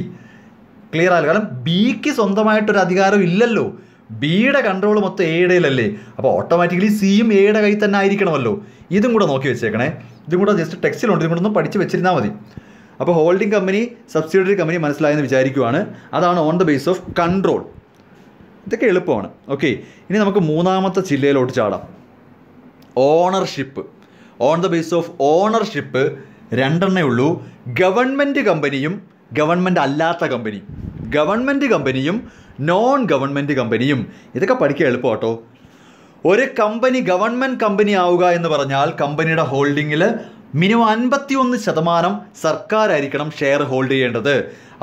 ക്ലിയർ ആയാലും കാരണം ബിക്ക് സ്വന്തമായിട്ടൊരു അധികാരം ഇല്ലല്ലോ ബിയുടെ കൺട്രോൾ മൊത്തം എയുടെയിലല്ലേ അപ്പോൾ ഓട്ടോമാറ്റിക്കലി സിയും എയുടെ കയ്യിൽ തന്നെ ആയിരിക്കണമല്ലോ ഇതും കൂടെ നോക്കി വെച്ചേക്കണേ ഇതും കൂടെ ജസ്റ്റ് ടെക്സ്റ്റിലുണ്ട് ഇതും കൂടെ ഒന്ന് പഠിച്ച് വെച്ചിരുന്നാൽ മതി അപ്പോൾ ഹോൾഡിംഗ് കമ്പനി സബ്സിഡിയറി കമ്പനി മനസ്സിലായെന്ന് വിചാരിക്കുവാണ് അതാണ് on the base of control ഇതൊക്കെ എളുപ്പമാണ് ഓക്കെ ഇനി നമുക്ക് മൂന്നാമത്തെ ജില്ലയിലോട്ട് ചാടാം ownership on the base of ownership രണ്ടെണ്ണേ ഉള്ളൂ ഗവൺമെൻറ് കമ്പനിയും ഗവൺമെൻറ് അല്ലാത്ത കമ്പനി ഗവൺമെൻറ് കമ്പനിയും നോൺ ഗവൺമെൻറ് കമ്പനിയും ഇതൊക്കെ എളുപ്പം കേട്ടോ ഒരു കമ്പനി ഗവൺമെൻറ് കമ്പനി ആവുക എന്ന് പറഞ്ഞാൽ കമ്പനിയുടെ ഹോൾഡിങ്ങിൽ മിനിമം ഒന്ന് ശതമാനം സർക്കാരായിരിക്കണം ഷെയർ ഹോൾഡ് ചെയ്യേണ്ടത്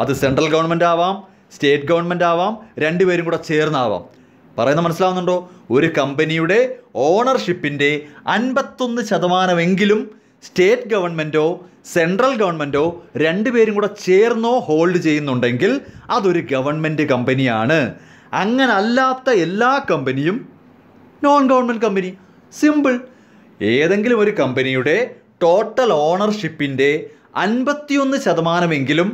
അത് സെൻട്രൽ ഗവൺമെൻറ് ആവാം സ്റ്റേറ്റ് ഗവൺമെൻറ് ആവാം രണ്ടുപേരും കൂടെ ചേർന്നാവാം പറയുന്നത് മനസ്സിലാവുന്നുണ്ടോ ഒരു കമ്പനിയുടെ ഓണർഷിപ്പിൻ്റെ അൻപത്തൊന്ന് ശതമാനമെങ്കിലും സ്റ്റേറ്റ് ഗവൺമെൻറ്റോ സെൻട്രൽ ഗവൺമെൻറ്റോ രണ്ടുപേരും കൂടെ ചേർന്നോ ഹോൾഡ് ചെയ്യുന്നുണ്ടെങ്കിൽ അതൊരു ഗവൺമെൻറ് കമ്പനിയാണ് അങ്ങനെ അല്ലാത്ത എല്ലാ കമ്പനിയും നോൺ ഗവൺമെൻറ് കമ്പനി സിമ്പിൾ ഏതെങ്കിലും ഒരു കമ്പനിയുടെ ടോട്ടൽ ഓണർഷിപ്പിൻ്റെ അൻപത്തിയൊന്ന് ശതമാനമെങ്കിലും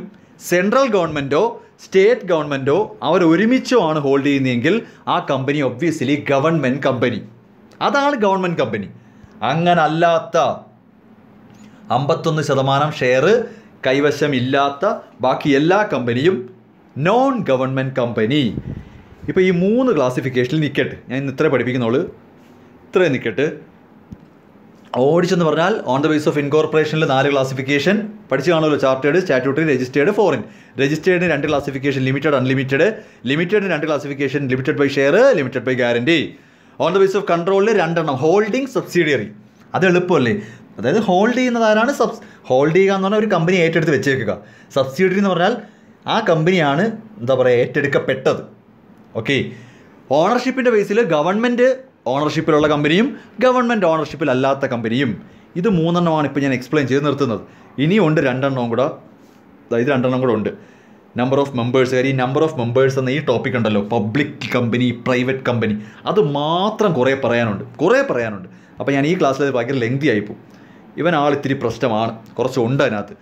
സെൻട്രൽ ഗവൺമെൻറ്റോ സ്റ്റേറ്റ് ഗവൺമെൻറ്റോ അവർ ഒരുമിച്ചോ ആണ് ഹോൾഡ് ചെയ്യുന്നതെങ്കിൽ ആ കമ്പനി ഒബ്വിയസ്ലി ഗവൺമെൻറ് കമ്പനി അതാണ് ഗവൺമെൻറ് കമ്പനി അങ്ങനല്ലാത്ത അമ്പത്തൊന്ന് ശതമാനം ഷെയർ കൈവശമില്ലാത്ത ബാക്കി എല്ലാ കമ്പനിയും നോൺ ഗവൺമെൻറ് കമ്പനി ഇപ്പോൾ ഈ മൂന്ന് ക്ലാസിഫിക്കേഷനിൽ നിൽക്കട്ടെ ഞാൻ ഇന്ന് ഇത്ര പഠിപ്പിക്കുന്നുള്ളൂ ഇത്രയും നിൽക്കട്ടെ ഓഡിറ്റ്സ് എന്ന് പറഞ്ഞാൽ ഓൺ ദ ബേസ് ഓഫ് ഇൻകോർപ്പറേഷനിൽ നാല് ക്ലാസിഫിക്കേഷൻ പഠിച്ചു കാണുമല്ലോ ചാർട്ടേഡ് സ്റ്റാറ്റ്യൂട്ടറി രജിസ്റ്റേഡ് ഫോറിൻ രജിസ്റ്റേഡിന് രണ്ട് ക്ലാസിഫിക്കേഷൻ ലിമിറ്റഡ് അൺലിമിറ്റഡ് ലിമിറ്റഡിന് രണ്ട് classification limited by share limited by guarantee on the base of കൺട്രോളിൽ രണ്ടെണ്ണം ഹോൾഡിംഗ് സബ്സിഡിയറി അത് എളുപ്പമല്ലേ അതായത് ഹോൾഡ് ചെയ്യുന്നതാരാണ് സബ് സബ്സ് ഹോൾഡ് ചെയ്യുക എന്ന് പറഞ്ഞാൽ ഒരു കമ്പനി ഏറ്റെടുത്ത് വെച്ചേക്കുക സബ്സിഡിയറി എന്ന് പറഞ്ഞാൽ ആ കമ്പനിയാണ് എന്താ പറയുക ഏറ്റെടുക്കപ്പെട്ടത് ഓക്കെ ഓണർഷിപ്പിൻ്റെ ബേസിൽ ഗവൺമെൻറ് ഓണർഷിപ്പിലുള്ള കമ്പനിയും ഗവൺമെൻറ് ഓണർഷിപ്പിലല്ലാത്ത കമ്പനിയും ഇത് മൂന്നെണ്ണമാണ് ഇപ്പോൾ ഞാൻ എക്സ്പ്ലെയിൻ ചെയ്ത് നിർത്തുന്നത് ഇനിയുണ്ട് രണ്ടെണ്ണവും കൂടെ അതായത് രണ്ടെണ്ണം കൂടെ ഉണ്ട് നമ്പർ ഓഫ് മെമ്പേഴ്സ് കാര്യം നമ്പർ ഓഫ് മെമ്പേഴ്സ് എന്ന ഈ ടോപ്പിക് ഉണ്ടല്ലോ പബ്ലിക് കമ്പനി പ്രൈവറ്റ് കമ്പനി അത് മാത്രം കുറേ പറയാനുണ്ട് കുറേ പറയാനുണ്ട് അപ്പോൾ ഞാൻ ഈ ക്ലാസ്സിൽ ഭയങ്കര ലെങ്തി ആയിപ്പോൾ ഇവൻ ആൾ ഇത്തിരി പ്രശ്നമാണ് കുറച്ചുണ്ട് അതിനകത്ത്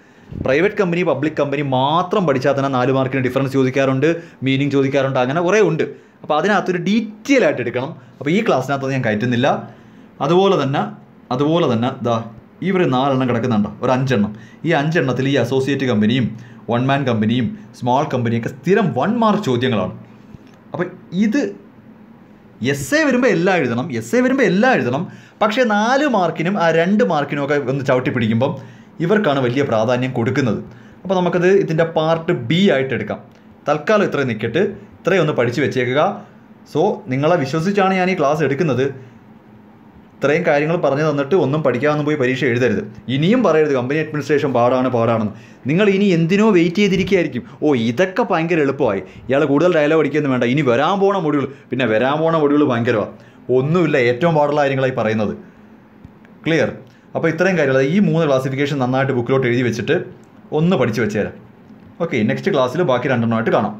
പ്രൈവറ്റ് കമ്പനി പബ്ലിക് കമ്പനി മാത്രം പഠിച്ചാൽ തന്നെ നാല് മാർക്കിന് ഡിഫറൻസ് ചോദിക്കാറുണ്ട് മീനിങ് ചോദിക്കാറുണ്ട് അങ്ങനെ കുറേ ഉണ്ട് അപ്പോൾ അതിനകത്തൊരു ഡീറ്റെയിൽ ആയിട്ട് എടുക്കണം അപ്പോൾ ഈ ക്ലാസ്സിനകത്ത് ഞാൻ കയറ്റുന്നില്ല അതുപോലെ തന്നെ അതുപോലെ തന്നെ ദാ ഈ ഒരു നാലെണ്ണം കിടക്കുന്നുണ്ട് ഒരു അഞ്ചെണ്ണം ഈ അഞ്ചെണ്ണത്തിൽ ഈ അസോസിയേറ്റ് കമ്പനിയും വൺ മാൻ കമ്പനിയും സ്മോൾ കമ്പനിയൊക്കെ സ്ഥിരം വൺ മാർക്ക് ചോദ്യങ്ങളാണ് അപ്പോൾ ഇത് എസ് എ വരുമ്പോൾ എല്ലാം എഴുതണം എസ് എ വരുമ്പോൾ എല്ലാം എഴുതണം പക്ഷേ നാല് മാർക്കിനും ആ രണ്ട് മാർക്കിനും ഒക്കെ ഒന്ന് ചവിട്ടി പിടിക്കുമ്പം ഇവർക്കാണ് വലിയ പ്രാധാന്യം കൊടുക്കുന്നത് അപ്പോൾ നമുക്കത് ഇതിൻ്റെ പാർട്ട് ബി ആയിട്ട് എടുക്കാം തൽക്കാലം ഇത്രയും നിൽക്കട്ട് ഇത്രയും ഒന്ന് പഠിച്ചു വെച്ചേക്കുക സോ നിങ്ങളെ വിശ്വസിച്ചാണ് ഞാൻ ഈ ക്ലാസ് എടുക്കുന്നത് ഇത്രയും കാര്യങ്ങൾ പറഞ്ഞു തന്നിട്ട് ഒന്നും പഠിക്കാമെന്ന് പോയി പരീക്ഷ എഴുതരുത് ഇനിയും പറയരുത് കമ്പനി അഡ്മിനിസ്ട്രേഷൻ പാടാണ് പാടാണെന്ന് നിങ്ങൾ ഇനി എന്തിനോ വെയിറ്റ് ചെയ്തിരിക്കുകയായിരിക്കും ഓ ഇതൊക്കെ ഭയങ്കര എളുപ്പമായി ഇയാൾ കൂടുതൽ ഡയലോഗ് അടിക്കുന്നു വേണ്ട ഇനി വരാൻ പോണ മൊഡ്യൂൾ പിന്നെ വരാൻ പോണ മൊഡ്യൂൾ ഭയങ്കരമാണ് ഒന്നുമില്ല ഏറ്റവും പാടുള്ള കാര്യങ്ങളായി പറയുന്നത് ക്ലിയർ അപ്പോൾ ഇത്രയും കാര്യങ്ങൾ ഈ മൂന്ന് ക്ലാസിഫിക്കേഷൻ നന്നായിട്ട് ബുക്കിലോട്ട് എഴുതി വെച്ചിട്ട് ഒന്ന് പഠിച്ചു വെച്ചേരാം ഓക്കെ നെക്സ്റ്റ് ക്ലാസ്സിൽ ബാക്കി രണ്ടെണ്ണമായിട്ട് കാണാം